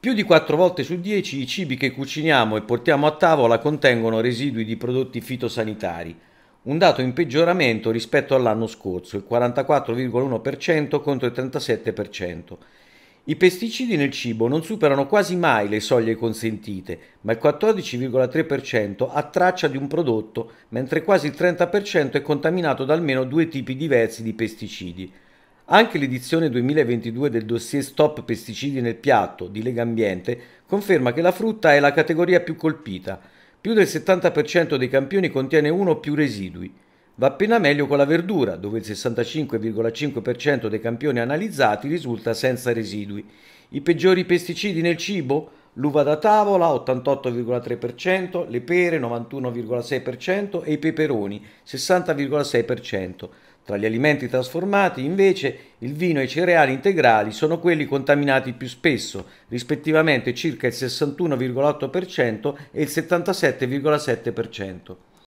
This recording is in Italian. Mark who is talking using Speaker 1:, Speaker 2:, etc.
Speaker 1: Più di 4 volte su 10 i cibi che cuciniamo e portiamo a tavola contengono residui di prodotti fitosanitari, un dato in peggioramento rispetto all'anno scorso, il 44,1% contro il 37%. I pesticidi nel cibo non superano quasi mai le soglie consentite, ma il 14,3% ha traccia di un prodotto, mentre quasi il 30% è contaminato da almeno due tipi diversi di pesticidi. Anche l'edizione 2022 del dossier Stop pesticidi nel piatto di Lega Ambiente conferma che la frutta è la categoria più colpita. Più del 70% dei campioni contiene uno o più residui. Va appena meglio con la verdura, dove il 65,5% dei campioni analizzati risulta senza residui. I peggiori pesticidi nel cibo? l'uva da tavola 88,3%, le pere 91,6% e i peperoni 60,6%. Tra gli alimenti trasformati, invece, il vino e i cereali integrali sono quelli contaminati più spesso, rispettivamente circa il 61,8% e il 77,7%.